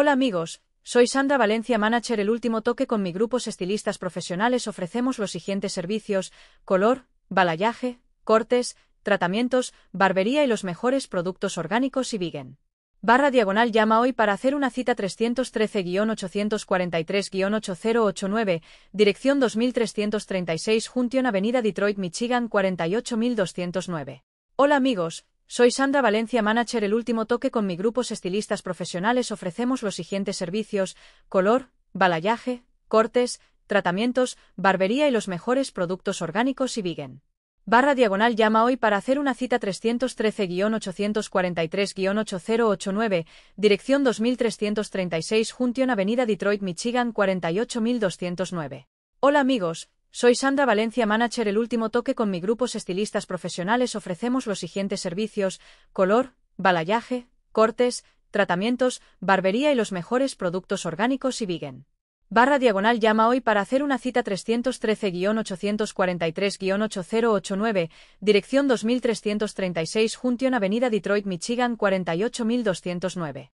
Hola amigos, soy Sandra Valencia Manager. El último toque con mi grupos estilistas profesionales ofrecemos los siguientes servicios, color, balayaje, cortes, tratamientos, barbería y los mejores productos orgánicos y vegan. Barra diagonal llama hoy para hacer una cita 313-843-8089, dirección 2336 Junction Avenida Detroit, Michigan 48209. Hola amigos, soy Sandra Valencia Manager. El último toque con mi de estilistas profesionales ofrecemos los siguientes servicios: color, balayaje, cortes, tratamientos, barbería y los mejores productos orgánicos y vegan. Barra diagonal llama hoy para hacer una cita 313-843-8089, dirección 2336 Junction Avenida Detroit, Michigan 48209. Hola amigos, soy Sandra Valencia Manager. El último toque con mi grupos estilistas profesionales ofrecemos los siguientes servicios: color, balayaje, cortes, tratamientos, barbería y los mejores productos orgánicos y vegan. Barra diagonal llama hoy para hacer una cita 313-843-8089, dirección 2336 Junction Avenida Detroit, Michigan 48209.